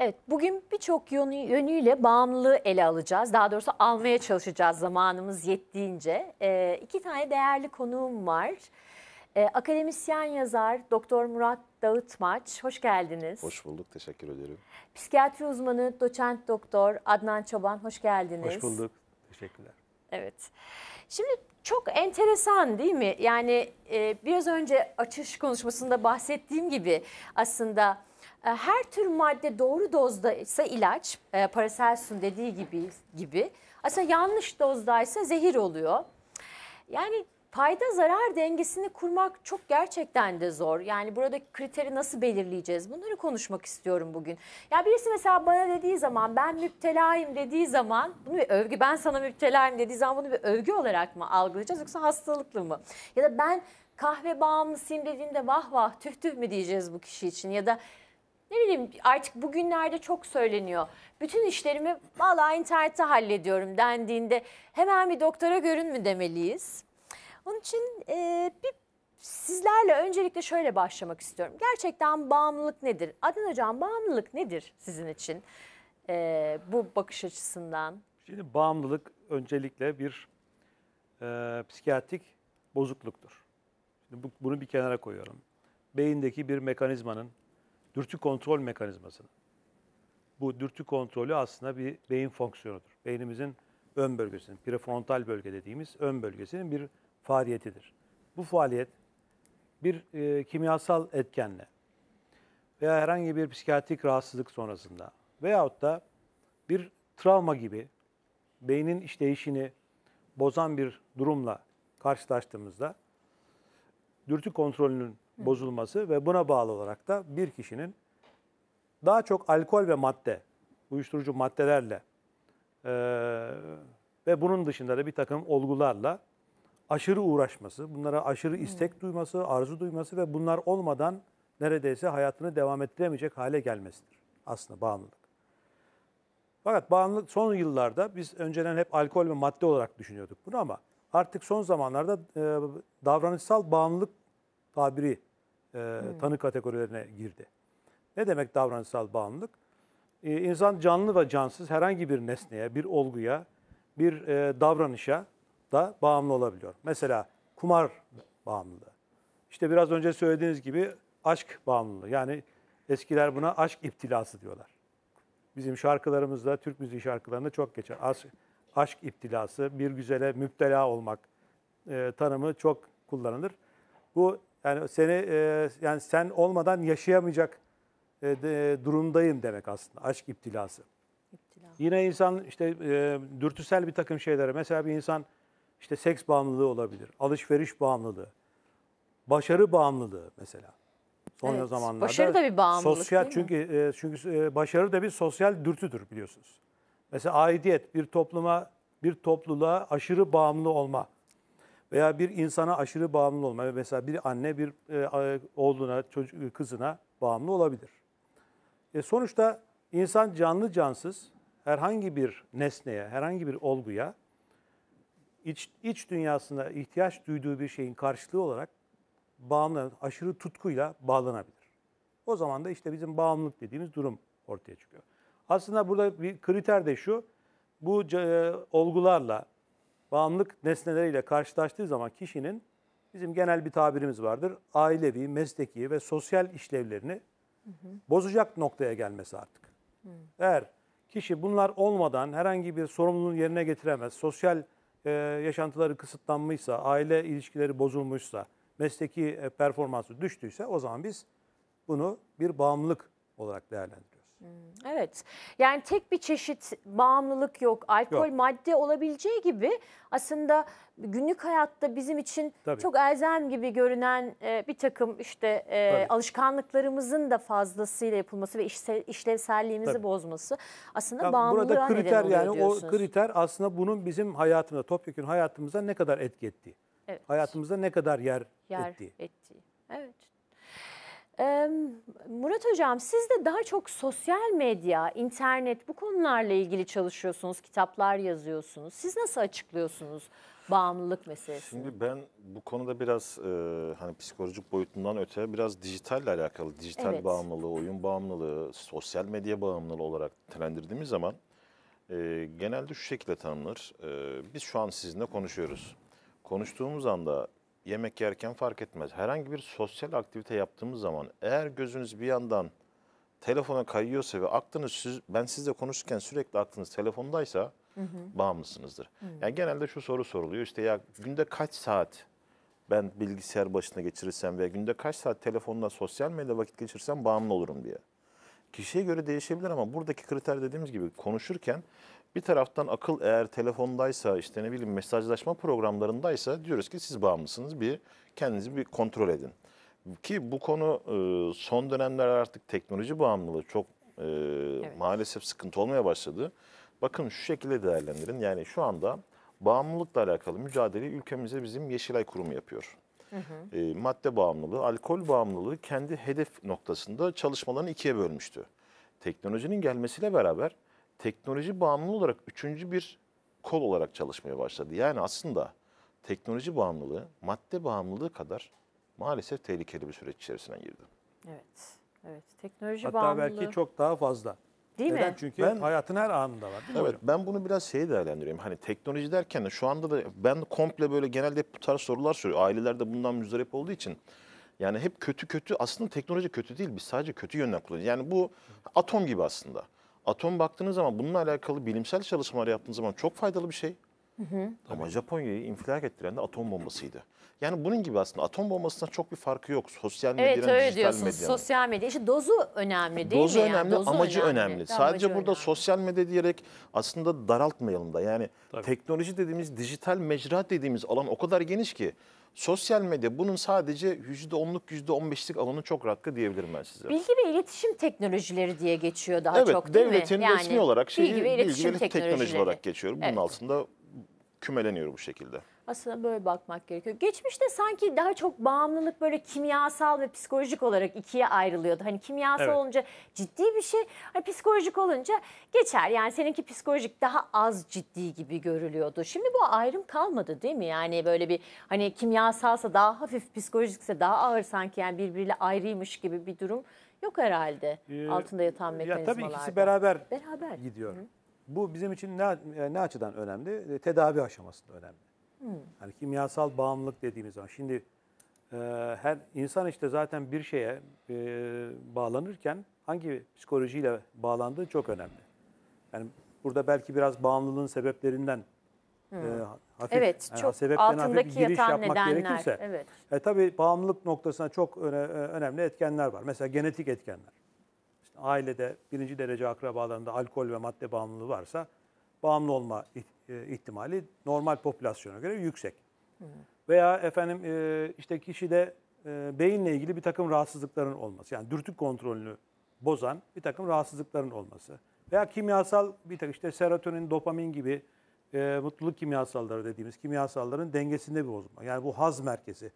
Evet, bugün birçok yönüyle bağımlılığı ele alacağız. Daha doğrusu almaya çalışacağız zamanımız yettiğince. E, iki tane değerli konuğum var. E, akademisyen yazar Doktor Murat Dağıtmaç, hoş geldiniz. Hoş bulduk, teşekkür ederim. Psikiyatri uzmanı doçent doktor Adnan Çoban, hoş geldiniz. Hoş bulduk, teşekkürler. Evet. Şimdi çok enteresan değil mi? Yani e, biraz önce açış konuşmasında bahsettiğim gibi aslında e, her tür madde doğru dozda ise ilaç, e, Paracelsus'un dediği gibi gibi. Aslında yanlış dozdaysa zehir oluyor. Yani fayda zarar dengesini kurmak çok gerçekten de zor. Yani buradaki kriteri nasıl belirleyeceğiz? Bunları konuşmak istiyorum bugün. Ya birisi mesela bana dediği zaman ben müptelayım dediği zaman bunu bir övgü ben sana müptelayım dediği zaman bunu bir övgü olarak mı algılayacağız yoksa hastalıklı mı? Ya da ben kahve bağımlısıyım dediğinde vah vah tüh tüh mü diyeceğiz bu kişi için ya da ne bileyim artık bugünlerde çok söyleniyor. Bütün işlerimi valla internette hallediyorum dendiğinde hemen bir doktora görün mü demeliyiz? Onun için e, bir sizlerle öncelikle şöyle başlamak istiyorum. Gerçekten bağımlılık nedir? Adın Hocam bağımlılık nedir sizin için e, bu bakış açısından? Şimdi bağımlılık öncelikle bir e, psikiyatrik bozukluktur. Şimdi bu, bunu bir kenara koyuyorum. Beyindeki bir mekanizmanın dürtü kontrol mekanizmasını. Bu dürtü kontrolü aslında bir beyin fonksiyonudur. Beynimizin ön bölgesinin, prefrontal bölge dediğimiz ön bölgesinin bir faaliyetidir. Bu faaliyet bir e, kimyasal etkenle veya herhangi bir psikiyatrik rahatsızlık sonrasında veyahut da bir travma gibi beynin işleyişini bozan bir durumla karşılaştığımızda dürtü kontrolünün bozulması ve buna bağlı olarak da bir kişinin daha çok alkol ve madde, uyuşturucu maddelerle e, ve bunun dışında da bir takım olgularla aşırı uğraşması, bunlara aşırı istek duyması, arzu duyması ve bunlar olmadan neredeyse hayatını devam ettiremeyecek hale gelmesidir aslında bağımlılık. Fakat bağımlılık son yıllarda biz önceden hep alkol ve madde olarak düşünüyorduk bunu ama artık son zamanlarda e, davranışsal bağımlılık tabiri e, hmm. tanı kategorilerine girdi. Ne demek davranışsal bağımlılık? E, insan canlı ve cansız herhangi bir nesneye, bir olguya, bir e, davranışa da bağımlı olabiliyor. Mesela kumar bağımlılığı. İşte biraz önce söylediğiniz gibi aşk bağımlılığı. Yani eskiler buna aşk iptilası diyorlar. Bizim şarkılarımızda, Türk müziği şarkılarında çok geçer. Aşk, aşk iptilası, bir güzele müptela olmak e, tanımı çok kullanılır. Bu yani seni e, yani sen olmadan yaşayamayacak e, de, durumdayım demek aslında aşk iptilası. İptila. Yine insan işte e, dürtüsel bir takım şeylere mesela bir insan işte seks bağımlılığı olabilir, alışveriş bağımlılığı, başarı bağımlılığı mesela. Son evet, zamanlarda başarı da bir bağımlılık. Sosyal çünkü e, çünkü e, başarı da bir sosyal dürtüdür biliyorsunuz. Mesela aidiyet bir topluma, bir topluluğa aşırı bağımlı olma veya bir insana aşırı bağımlı olma. Mesela bir anne bir e, oğluna, çocuk, kızına bağımlı olabilir. E sonuçta insan canlı cansız herhangi bir nesneye, herhangi bir olguya iç, iç dünyasında ihtiyaç duyduğu bir şeyin karşılığı olarak bağımlı, aşırı tutkuyla bağlanabilir. O zaman da işte bizim bağımlılık dediğimiz durum ortaya çıkıyor. Aslında burada bir kriter de şu, bu e, olgularla, bağımlılık nesneleriyle karşılaştığı zaman kişinin bizim genel bir tabirimiz vardır. Ailevi, mesleki ve sosyal işlevlerini hı bozacak noktaya gelmesi artık. Eğer kişi bunlar olmadan herhangi bir sorumluluğun yerine getiremez, sosyal e, yaşantıları kısıtlanmışsa, aile ilişkileri bozulmuşsa, mesleki e, performansı düştüyse o zaman biz bunu bir bağımlılık olarak değerlendiriyoruz. Hmm, evet. Yani tek bir çeşit bağımlılık yok. Alkol Yok. madde olabileceği gibi aslında günlük hayatta bizim için Tabii. çok elzem gibi görünen e, bir takım işte e, Tabii. alışkanlıklarımızın da fazlasıyla yapılması ve işlevselliğimizi Tabii. bozması aslında Ya burada bağımlılığa neden kriter yani o kriter aslında bunun bizim hayatımıza, topyekun hayatımıza ne kadar etki ettiği. Evet. Hayatımızda ne kadar yer, yer ettiği. ettiği. Evet. Murat Hocam siz de daha çok sosyal medya, internet bu konularla ilgili çalışıyorsunuz, kitaplar yazıyorsunuz. Siz nasıl açıklıyorsunuz bağımlılık meselesini? Şimdi ben bu konuda biraz e, hani psikolojik boyutundan öte biraz dijitalle alakalı, dijital evet. bağımlılığı, oyun bağımlılığı, sosyal medya bağımlılığı olarak trendirdiğimiz zaman e, genelde şu şekilde tanımlanır. E, biz şu an sizinle konuşuyoruz. Konuştuğumuz anda yemek yerken fark etmez. Herhangi bir sosyal aktivite yaptığımız zaman eğer gözünüz bir yandan telefona kayıyorsa ve aklınız siz, ben sizle konuşurken sürekli aklınız telefondaysa hı hı. bağımlısınızdır. Hı. Yani genelde şu soru soruluyor işte ya günde kaç saat ben bilgisayar başına geçirirsem veya günde kaç saat telefonla sosyal medya vakit geçirirsem bağımlı olurum diye. Kişiye göre değişebilir ama buradaki kriter dediğimiz gibi konuşurken bir taraftan akıl eğer telefondaysa işte ne bileyim mesajlaşma programlarındaysa diyoruz ki siz bağımlısınız bir kendinizi bir kontrol edin. Ki bu konu e, son dönemler artık teknoloji bağımlılığı çok e, evet. maalesef sıkıntı olmaya başladı. Bakın şu şekilde değerlendirin yani şu anda bağımlılıkla alakalı mücadeleyi ülkemize bizim Yeşilay Kurumu yapıyor. Hı hı. E, madde bağımlılığı, alkol bağımlılığı kendi hedef noktasında çalışmalarını ikiye bölmüştü. Teknolojinin gelmesiyle beraber teknoloji bağımlı olarak üçüncü bir kol olarak çalışmaya başladı. Yani aslında teknoloji bağımlılığı madde bağımlılığı kadar maalesef tehlikeli bir süreç içerisine girdi. Evet. Evet. Teknoloji Hatta bağımlılığı. Hatta belki çok daha fazla. Değil Neden? mi? Çünkü ben, hayatın her anında var. Değil evet. Mi? Ben bunu biraz şey değerlendiriyorum. Hani teknoloji derken de şu anda da ben komple böyle genelde bu tarz sorular soruyor. Aileler de bundan müzdarip olduğu için. Yani hep kötü kötü aslında teknoloji kötü değil biz sadece kötü yönden kullanıyoruz. Yani bu atom gibi aslında atom baktığınız zaman bununla alakalı bilimsel çalışmalar yaptığınız zaman çok faydalı bir şey. Hı hı. Ama Japonya'yı infilak ettiren de atom bombasıydı. Yani bunun gibi aslında atom bombasına çok bir farkı yok. Sosyal medyanın, evet, öyle dijital diyorsunuz. medyanın. Sosyal medya işte dozu önemli değil dozu mi? Önemli, yani? Dozu amacı önemli, önemli. Sadece amacı burada önemli. sosyal medya diyerek aslında daraltmayalım da. Yani Tabii. teknoloji dediğimiz, dijital mecra dediğimiz alan o kadar geniş ki Sosyal medya bunun sadece %10'luk %15'lik alanı çok rahatlıkla diyebilirim ben size. Bilgi ve iletişim teknolojileri diye geçiyor daha evet, çok değil mi? Evet devletin yani, resmi olarak şeyi bilgi ve iletişim, iletişim teknolojileri. teknoloji olarak geçiyor. Bunun evet. altında kümeleniyor bu şekilde. Aslında böyle bakmak gerekiyor. Geçmişte sanki daha çok bağımlılık böyle kimyasal ve psikolojik olarak ikiye ayrılıyordu. Hani kimyasal evet. olunca ciddi bir şey, hani psikolojik olunca geçer. Yani seninki psikolojik daha az ciddi gibi görülüyordu. Şimdi bu ayrım kalmadı değil mi? Yani böyle bir hani kimyasalsa daha hafif, psikolojikse daha ağır sanki yani birbiriyle ayrıymış gibi bir durum yok herhalde. Ee, altında yatan mekanizmalarda. Ya tabii ikisi beraber, beraber. gidiyor. Hı. Bu bizim için ne, ne açıdan önemli? Tedavi aşamasında önemli. Yani hmm. kimyasal bağımlılık dediğimiz zaman. Şimdi e, her insan işte zaten bir şeye e, bağlanırken hangi psikolojiyle bağlandığı çok önemli. Yani burada belki biraz bağımlılığın sebeplerinden hmm. e, hafif, evet, yani e, çok sebeplerine hafif bir giriş yapmak nedenler. gerekirse. Evet. E, tabii bağımlılık noktasına çok öne, e, önemli etkenler var. Mesela genetik etkenler. İşte ailede birinci derece akrabalarında alkol ve madde bağımlılığı varsa bağımlı olma e, ihtimali normal popülasyona göre yüksek. Veya efendim e, işte kişide e, beyinle ilgili bir takım rahatsızlıkların olması. Yani dürtük kontrolünü bozan bir takım rahatsızlıkların olması. Veya kimyasal bir takım işte serotonin, dopamin gibi mutluluk kimyasalları dediğimiz kimyasalların dengesinde bir bozulma. Yani bu haz merkezi,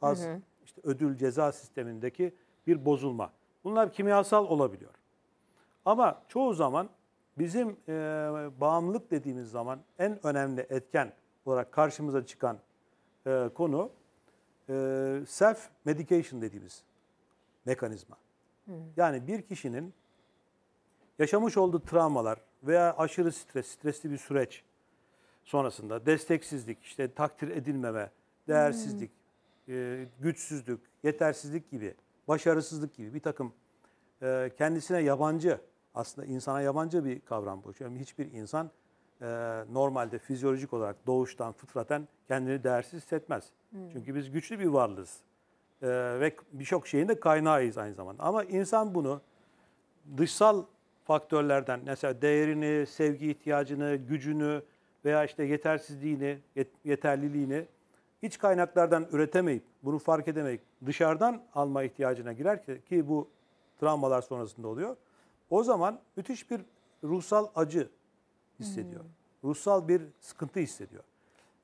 haz hı hı. işte ödül ceza sistemindeki bir bozulma. Bunlar kimyasal olabiliyor. Ama çoğu zaman Bizim e, bağımlılık dediğimiz zaman en önemli etken olarak karşımıza çıkan e, konu e, self medication dediğimiz mekanizma. Hmm. Yani bir kişinin yaşamış olduğu travmalar veya aşırı stres, stresli bir süreç sonrasında desteksizlik, işte takdir edilmeme, değersizlik, hmm. e, güçsüzlük, yetersizlik gibi, başarısızlık gibi bir takım e, kendisine yabancı aslında insana yabancı bir kavram bu. Çünkü hiçbir insan e, normalde fizyolojik olarak doğuştan, fıtraten kendini değersiz hissetmez. Hmm. Çünkü biz güçlü bir varlığız. E, ve birçok şeyin de kaynağıyız aynı zamanda. Ama insan bunu dışsal faktörlerden mesela değerini, sevgi ihtiyacını, gücünü veya işte yetersizliğini, yet yeterliliğini iç kaynaklardan üretemeyip, bunu fark edemeyip dışarıdan alma ihtiyacına girer ki, ki bu travmalar sonrasında oluyor. O zaman müthiş bir ruhsal acı hissediyor. Hmm. Ruhsal bir sıkıntı hissediyor.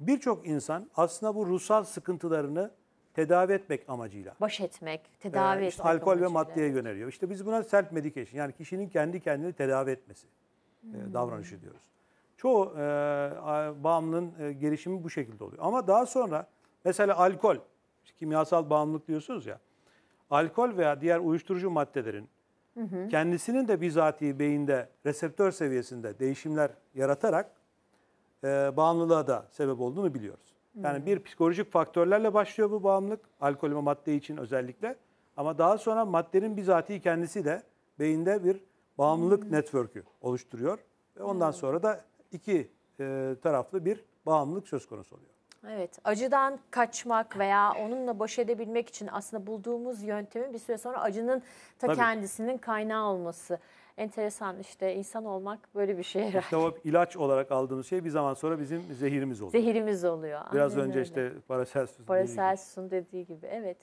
Birçok insan aslında bu ruhsal sıkıntılarını tedavi etmek amacıyla. Baş etmek, ee, tedavi ee, işte etmek Alkol amacıyla. ve maddeye yöneliyor. İşte biz buna self medication yani kişinin kendi kendini tedavi etmesi e, hmm. e, davranışı diyoruz. Çoğu e, bağımlının e, gelişimi bu şekilde oluyor. Ama daha sonra mesela alkol, kimyasal bağımlılık diyorsunuz ya. Alkol veya diğer uyuşturucu maddelerin Hı hı. Kendisinin de bizatihi beyinde reseptör seviyesinde değişimler yaratarak e, bağımlılığa da sebep olduğunu biliyoruz. Yani bir psikolojik faktörlerle başlıyor bu bağımlılık. Alkol ve madde için özellikle. Ama daha sonra maddenin bizatihi kendisi de beyinde bir bağımlılık hmm. network'ü oluşturuyor. Ve ondan hmm. sonra da iki e, taraflı bir bağımlılık söz konusu oluyor. Evet, acıdan kaçmak veya onunla baş edebilmek için aslında bulduğumuz yöntemin bir süre sonra acının ta Tabii. kendisinin kaynağı olması. Enteresan işte insan olmak böyle bir şey herhalde. İşte o ilaç olarak aldığımız şey bir zaman sonra bizim zehirimiz oluyor. Zehirimiz oluyor. Biraz Aynen önce öyle. işte Paracelsus'un dediği gibi. Paracelsus'un dediği gibi evet.